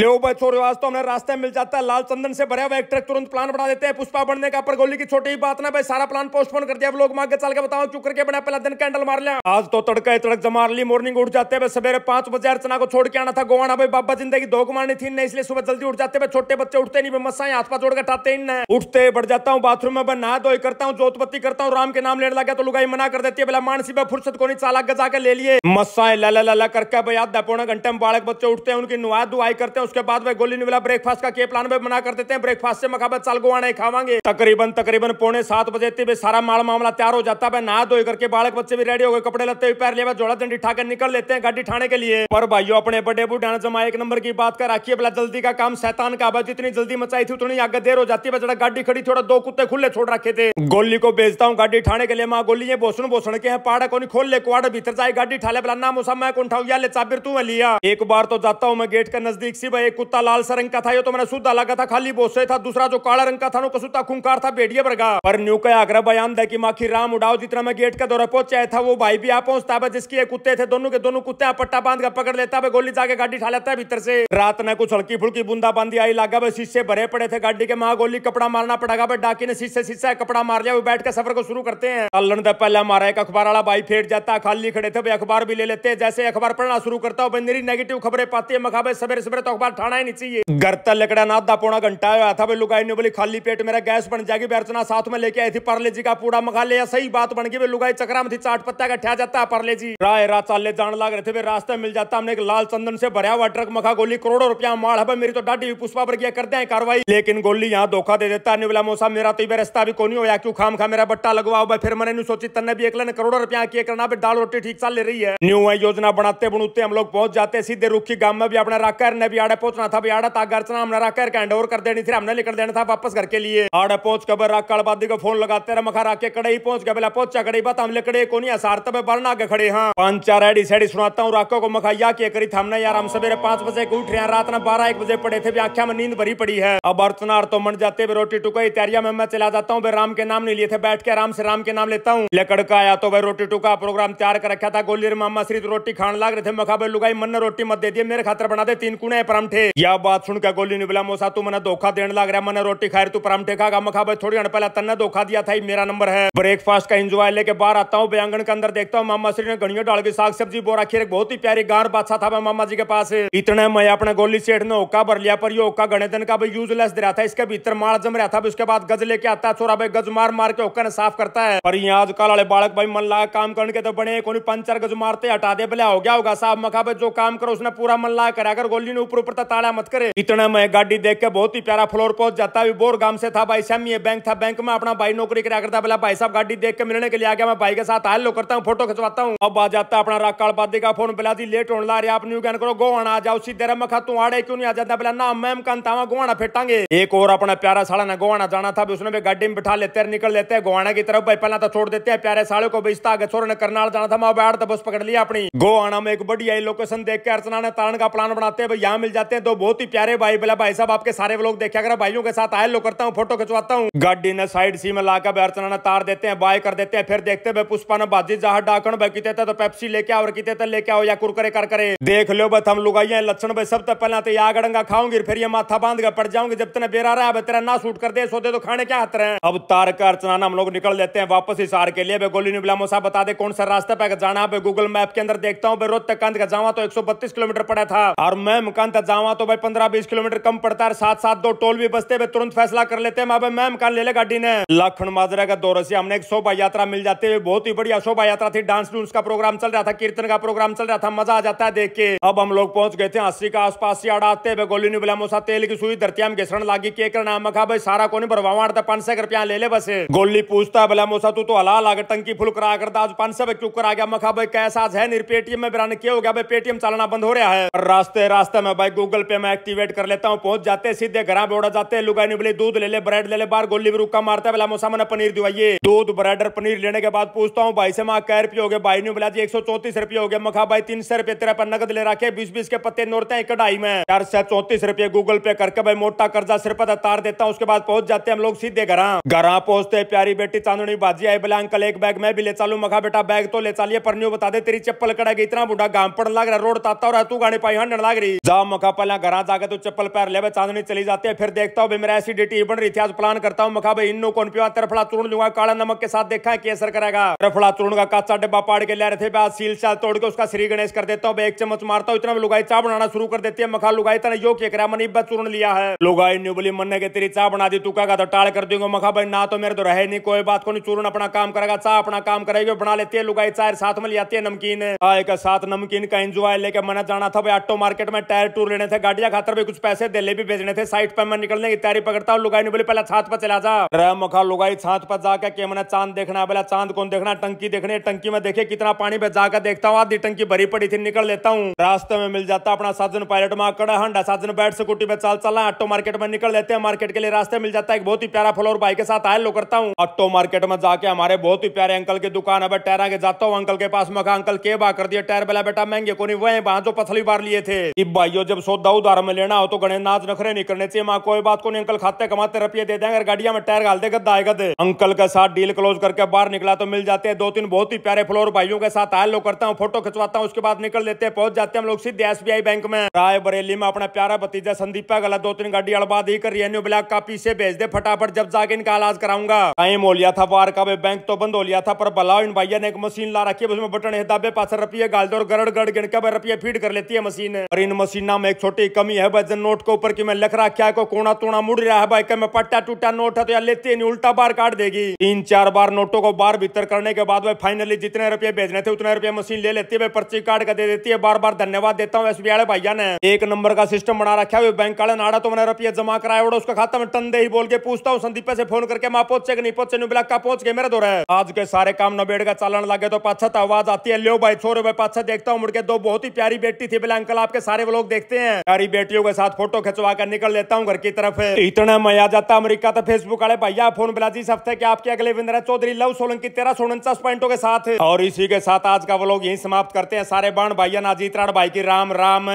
लो आज तो हमने रास्ते मिल जाता है लाल चंदन से भरा हुआ एक ट्रक तुरंत प्लान बना देते हैं पुष्पा बढ़ने का पर गोली की छोटी ही बात ना भाई सारा प्लान पोस्टपोन कर दिया अब लोग के चल के बताओ क्यों करके बना पहला दिन कैंडल मार लिया आज तो तड़का तड़क जमा ली मॉर्निंग उठ जाते हैं सवेरे पांच बजे अर्चना को छोड़ के आना था गोवाना भाई बाबा जिंदगी धोख मारनी थी नहीं इसलिए सुबह जल्दी उठ जाते छोटे बच्चे उठते नहीं मस्सा हाथ पा जोड़कर कटाते इन उठते बढ़ जाता हूँ बाथरूम में नहा धोई करता हूँ जोतपत्ती करता हूँ राम के नाम लेने लगा तो लुगाई मना कर देती है बोला मानसी भाई फुर्सत को नहीं चालाक गजा के ले लिए मस्सा लाला लाला करके भाई आधा पौना घंटे में बालक बच्चे उठते हैं उनकी नुआ दुआई करते उसके बाद में गोली निवला ब्रेकफास्ट का के प्लान में बना कर देते हैं ब्रेकफास्ट से मकाबत साल नहीं खावांगे तकरीबन तकरीबन पौने सात बजे भी सारा माल मामला तैयार हो जाता है नहा धोई करके बालक बच्चे भी रेडी हो गए कपड़े लते हुए पैर लेवा जोड़ा दंडी ठाकर निकल लेते हैं गाड़ी ठाने के लिए पर भाइयों अपने बड़े ने जमा एक नंबर की बात कर है बला जल्दी का काम शैतान का आवाज जितनी जल्दी मचाई थी उतनी आगे देर हो जाती है जरा गाड़ी खड़ी थोड़ा दो कुत्ते खुले छोड़ रखे थे गोली को बेचता हूँ गाड़ी ठाने के लिए माँ गोली है बोसण बोसण के हैं को खोल ले कुआड़ भीतर जाए गाड़ी ठाले बला नाम मैं कौन ठाऊ या ले चाबिर तू लिया एक बार तो जाता हूँ मैं गेट का नजदीक सी भाई एक कुत्ता लाल सा रंग का था ये तो मैंने शुद्ध अलग था खाली बोसे था दूसरा जो काला रंग का था नो सुता खूंखार था बेटिया बरगा पर न्यू का आगरा बयान था की माखी राम उड़ाओ जितना मैं गेट का दौरा पहुंचाया था वो भाई भी आ पहुंचता है जिसकी ये कुत्ते थे दोनों के दोनों कुत्ते पट्टा बांध कर पकड़ लेता है गोली जाके गाड़ी ठा लेता है भीतर से रात में कुछ हल्की फुल्की बूंदा बांधी आई लगा भाई शीशे भरे पड़े थे गाड़ी के माँ गोली कपड़ा मारना पड़ेगा भाई डाकी ने शीशे शीशा कपड़ा मार लिया वो बैठ के सफर को शुरू करते हैं अल्लन द पहले मारा एक अखबार वाला भाई फेट जाता खाली खड़े थे भाई अखबार भी ले लेते हैं जैसे अखबार पढ़ना शुरू करता हूँ मेरी नेगेटिव खबरें पाती है मखाबे सवेरे सवेरे तो पर ठाना ही नहीं चाहिए घर तक लकड़ा ना आधा पौना घंटा आया था लुगाई ने बोली खाली पेट मेरा गैस बन जाएगी अर्चना साथ में लेके आई थी परले जी का पूरा मखा लिया सही बात बन गई लुगाई चक्रा में थी चाट पत्ता का ठा जाता है परले जी राय रात चाले जान लग रहे थे रास्ता मिल जाता हमने एक लाल चंदन से भरा हुआ ट्रक मखा गोली करोड़ों रुपया मार है मेरी तो डाटी भी पुष्पा पर किया करते हैं कार्रवाई लेकिन गोली यहाँ धोखा दे देता है बोला मेरा तो रास्ता भी कोनी होया क्यों खाम खा मेरा बट्टा लगवाओ भाई फिर मैंने सोची तन भी एक करोड़ों रुपया किए करना भी दाल रोटी ठीक चाल ले रही है न्यू योजना बनाते बुनूते हम लोग पहुंच जाते सीधे रुखी गांव में भी अपना राका भी आड़े पहुंचना था भाई आड़ा चना हमने रख कर हैंड ओवर कर देनी थी हमने लेकर देना था वापस घर के लिए आड़े पहुंच कर रख कालबादी को फोन लगाते रहे मखा रख राके कड़ई पहुंच गया बेला पहुंचा कड़ी बात हम लेकड़े को नहीं असारत तब बरना आगे खड़े हाँ पांच चार एडी सैडी सुनाता हूँ राको को मखाइया के करी थे हमने यार हम सवेरे पांच बजे उठ रहे हैं रात ना बारह एक बजे पड़े थे आख्या में नींद भरी पड़ी है अब अर्चना तो मन जाते हुए रोटी टुकाई तैयारिया में मैं चला जाता हूँ राम के नाम नहीं लिए थे बैठ के आराम से राम के नाम लेता हूँ लेकड़ का आया तो भाई रोटी टुका प्रोग्राम तैयार कर रखा था गोली मामा श्री रोटी खान लाग रहे थे मखा लुगाई मन ने रोटी मत दे दिए मेरे खातर बना दे तीन कुने पर परामठे यह बात सुनकर गोली ने बोला मोसा तू मैंने धोखा देने लग रहा मैंने रोटी खाए तू परामठे खा गा मखा भाई थोड़ी घंटे पहले तन्ने धोखा दिया था मेरा नंबर है ब्रेकफास्ट का इंजॉय लेके बाहर आता हूँ आंगन के अंदर देखता हूँ मामा श्री ने गणियों डाल के साग सब्जी बोरा खीर बहुत ही प्यारी गार बादशाह था मैं मामा जी के पास इतना मैं अपने गोली सेठ ने ओका भर लिया पर ये ओका गणे दिन का भाई यूजलेस दे रहा था इसके भीतर मार जम रहा था उसके बाद गज लेके आता है छोरा भाई गज मार मार के ओका ने साफ करता है पर यहाँ आजकल वाले बालक भाई मन लगा काम करने के तो बने को पंचर गज मारते हटा दे भले हो गया होगा साहब मखा भाई जो काम करो उसने पूरा मन लगा करा अगर गोली ने ऊपर ऊपर था ताड़ा मत करे इतना मैं गाड़ी देख के बहुत ही प्यारा फ्लोर पहुंच जाता है बोर गांव से था भाई सैम ये बैंक था बैंक में अपना भाई नौकरी करा करता बोला भाई साहब गाड़ी देख के मिलने के लिए आ गया मैं भाई के साथ हेलो करता हूँ फोटो खिंचवाता हूँ अब आ जाता अपना राकाल पादी का फोन बोला जी लेट होने ला रहा आप न्यू ज्ञान करो गोवाना आ जाओ उसी देर में खा तू आड़े क्यों नहीं आ जाता बोला ना मैम का तावा गोवाना फेटांगे एक और अपना प्यारा साड़ा ना गोवाना जाना था उसने भी गाड़ी में बिठा लेते हैं निकल लेते हैं गोवाना की तरफ भाई पहला तो छोड़ देते हैं प्यारे साड़े को बेचता आगे छोड़ने करनाल जाना था मैं बैठ तो बस पकड़ लिया अपनी गोवाना में एक बढ़िया लोकेशन देख के अर्चना ने तारण का प्लान बनाते हैं भाई यहाँ मिल जाते हैं तो बहुत ही प्यारे भाई बोला भाई साहब आपके सारे लोग देखे अगर भाइयों के साथ आए आयल करता हूँ फोटो खिंचवाता हूँ गाड़ी ने साइड सी में लाकर अर्चना ने तार देते हैं बाय कर देते हैं फिर देखते हुए पुष्पा ने बाजी जहां डाकण भाई किते तो पेप्सी लेके आओ कितने किते लेके आओ या कुरकरे कर करे देख लो बस हम लोग आइए लक्षण भाई सब तक तो पहला तो या गड़ंगा खाऊंगी फिर ये माथा बांध कर पड़ जाऊंगी जब तेरा बेरा रहा है तेरा ना सूट कर दे सोते तो खाने क्या हाथ रहे अब तार का अर्चना हम लोग निकल देते हैं वापस इस के लिए गोली निबला मोसा बता दे कौन सा रास्ता पे जाना गूगल मैप के अंदर देखता हूँ रोज तक कंध का जावा तो एक किलोमीटर पड़ा था और मैं मुकांत जावा तो भाई पंद्रह बीस किलोमीटर कम पड़ता है साथ साथ दो टोल भी बसते भाई तुरंत फैसला कर लेते हैं भाई मैं ले ले गाड़ी ने लखन माजरा का दो से हमने एक शोभा यात्रा मिल जाती है बहुत ही बढ़िया शोभा यात्रा थी डांस डूंस का प्रोग्राम चल रहा था कीर्तन का प्रोग्राम चल रहा था मजा आ जाता है देख के अब हम लोग पहुंच गए थे अस्सी का आस पास आते हुए गोली नी तेल की सुई धरती हम घिसण लागी के नाम मखा भाई सारा कोनी भरवा पांच सौ रुपया ले ले बस गोली पूछता है बिलामोसा तू तो हला लागे टंकी फुल करा करता आज पांच सौ क्यों करा गया मखा भाई कैसा है निर पेटीएम में बिरा क्या हो गया भाई पेटीएम चलाना बंद हो रहा है रास्ते रास्ते में भाई गूगल पे मैं एक्टिवेट कर लेता हूँ पहुंच जाते सीधे घर बोड़ा उड़ा जाते हैं लुगानी बोले दूध ले ले ब्रेड ले ले बार गोली भी रुका मारता है बोला मोसा मैंने पनीर दिवाइए दूध ब्रेड और पनीर लेने के बाद पूछता हूँ भाई से माँ कै रुपये हो गए भाई ने बोला जी एक सौ चौतीस रुपये हो गए मखा भाई तीन सौ रुपये तेरा पर नगद ले रखे बीस बीस के पत्ते नोरते हैं कढ़ाई में चार सौ चौतीस रुपये गूगल पे करके भाई मोटा कर्जा सिर पर तार देता हूँ उसके बाद पहुंच जाते हैं हम लोग सीधे घर घर पहुंचते प्यारी बेटी चांदनी बाजी आई बोला अंकल एक बैग मैं भी ले चालू मखा बेटा बैग तो ले चालिए पर बता दे तेरी चप्पल कड़ा इतना बुढ़ा गांव पड़ लग रहा रोड ताता और तू गाने पाई हंडन लग रही जा मखा मखा पहला घर जाकर तो चप्पल पैर ले चांदनी चली जाती है फिर देखता हूँ मेरा ऐसी डिटी बन रही थी आज प्लान करता हूँ मखा भाई इन कौन पिवा तरफड़ा चूर्ण लूंगा काला नमक के साथ देखा है केसर करेगा तरफड़ा चूर्ण का काचा डब्बा पाड़ के ले रहे थे आज सील चाल तोड़ के उसका श्री गणेश कर देता हूँ एक चम्मच मारता हूँ इतना लुगाई चाह बनाना शुरू कर देती है मखा लुगाई तेने यो के करा मैंने चूर्ण लिया है लुगाई न्यू बोली मन के तेरी चाह बना दी तू कहगा तो टाल कर दूंगा मखा भाई ना तो मेरे तो रहे नहीं कोई बात को नहीं चूर्ण अपना काम करेगा चाह अपना काम करेगी बना लेती है लुगाई चाय साथ में ले आती है नमकीन चाय हाँ, के साथ नमकीन का इंजॉय लेके मना जाना था भाई ऑटो मार्केट में टायर टूर लेने थे गाड़िया खातर भी कुछ पैसे दिल्ले भी भेजने थे साइड पर मैं निकलने की तैयारी पकड़ता हूँ लुगाई ने बोले पहले छात पर चला जा रहा मुखा लुगाई छात पर जाकर के मैंने चांद देखना बोला चांद कौन देखना टंकी देखने टंकी में देखे कितना पानी पे जाकर देखता हूँ आधी टंकी भरी पड़ी थी निकल लेता हूँ रास्ते में मिल जाता अपना साधन पायलट में हंडा साजन बैठ स्कूटी पे चल चला ऑटो मार्केट में निकल लेते हैं मार्केट के लिए रास्ते मिल जाता है एक बहुत ही प्यारा फ्लोर भाई के साथ आए लो करता हूँ ऑटो मार्केट में जाके हमारे बहुत ही प्यारे अंकल की दुकान है टायर के जाता हूँ अंकल के पास मखा अंकल के बा कर दिया टायर बेला बेटा महंगे को नहीं वह जो पथली बार लिए थे भाइयों जब सौदा उधार में लेना हो तो गणे नाच नखरे नहीं करने चाहिए माँ कोई बात को नहीं अंकल खाते कमाते रुपये दे देंगे गाड़िया में टायर गाल दे गद्दा आएगा दे अंकल के साथ डील क्लोज करके बाहर निकला तो मिल जाते हैं दो तीन बहुत ही प्यारे फ्लोर भाइयों के साथ आए लोग करता हूँ फोटो खिंचवाता हूँ उसके बाद निकल देते हैं पहुंच जाते हैं हम लोग सीधे एस बैंक में राय बरेली में अपना प्यारा भतीजा संदीपा गला दो तीन गाड़ी अड़बाद ही कर रेन्यू ब्लैक का पीछे भेज दे फटाफट जब जाके इनका इलाज कराऊंगा टाइम हो लिया था बार का बैंक तो बंद हो लिया था पर भला इन भैया ने एक मशीन ला रखी है उसमें बटन है दाबे पास रुपये गाल दो और गड़ गिण के फीड कर लेती है मशीन और इन मशीन में एक छोटी कमी है भाई जन नोट के ऊपर की मैं लख रहा क्या को कोना तोड़ा मुड़ रहा है भाई कि मैं पट्टा टूटा नोट है तो यार लेते नहीं उल्टा बार काट देगी तीन चार बार नोटों को बार भीतर करने के बाद भाई फाइनली जितने रुपए भेजने थे उतने रुपए मशीन ले लेती है भाई पर्ची काट कर दे देती है बार बार धन्यवाद देता हूँ एस भैया ने एक नंबर का सिस्टम बना रखा है बैंक वाले नाड़ा तो मैंने रुपया जमा कराया उसका खाता में टन ही बोल के पूछता हूँ संदीप से फोन करके माँ पहुंचे नहीं पहुंचे ब्लॉक का पहुंच गए मेरे दो है आज के सारे काम नबेड़ का चालन लगे तो पाछत आवाज आती है लो भाई छोरे भाई पाछत देखता हूँ मुड़के दो बहुत ही प्यारी बेटी थी बिला अंकल आपके सारे लोग देखते सकते हैं सारी बेटियों के साथ फोटो खिंचवा कर निकल लेता हूँ घर की तरफ इतना मैं आ जाता अमरीका तो फेसबुक वाले भैया फोन बिलाजी इस हफ्ते के आपके अगले विंद्रा चौधरी लव सोलंकी तेरह सौ उनचास पॉइंटों के साथ और इसी के साथ आज का वो लोग यही समाप्त करते हैं सारे बाण भैया नाजीत राण भाई की राम राम